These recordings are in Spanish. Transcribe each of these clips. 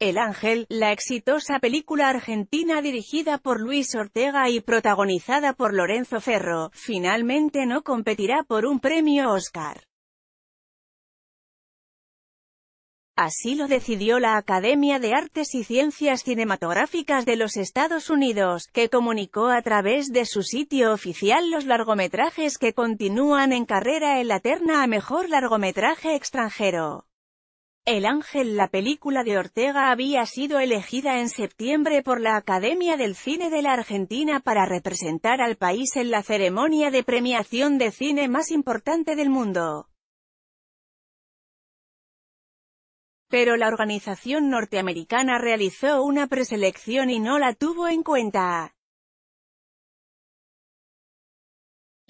El Ángel, la exitosa película argentina dirigida por Luis Ortega y protagonizada por Lorenzo Ferro, finalmente no competirá por un premio Oscar. Así lo decidió la Academia de Artes y Ciencias Cinematográficas de los Estados Unidos, que comunicó a través de su sitio oficial los largometrajes que continúan en carrera en la terna a mejor largometraje extranjero. El Ángel la película de Ortega había sido elegida en septiembre por la Academia del Cine de la Argentina para representar al país en la ceremonia de premiación de cine más importante del mundo. Pero la organización norteamericana realizó una preselección y no la tuvo en cuenta.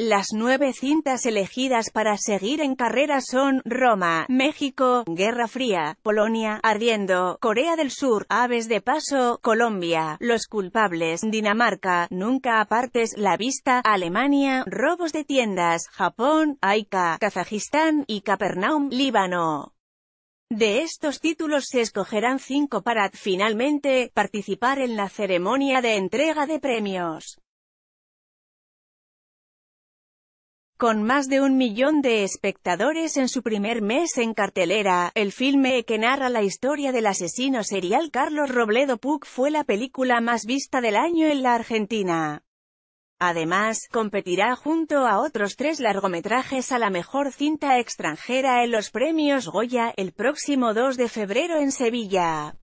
Las nueve cintas elegidas para seguir en carrera son Roma, México, Guerra Fría, Polonia, Ardiendo, Corea del Sur, Aves de Paso, Colombia, Los Culpables, Dinamarca, Nunca Apartes la Vista, Alemania, Robos de Tiendas, Japón, Aika, Kazajistán y Capernaum, Líbano. De estos títulos se escogerán cinco para, finalmente, participar en la ceremonia de entrega de premios. Con más de un millón de espectadores en su primer mes en cartelera, el filme que narra la historia del asesino serial Carlos Robledo Puc fue la película más vista del año en la Argentina. Además, competirá junto a otros tres largometrajes a la mejor cinta extranjera en los premios Goya, el próximo 2 de febrero en Sevilla.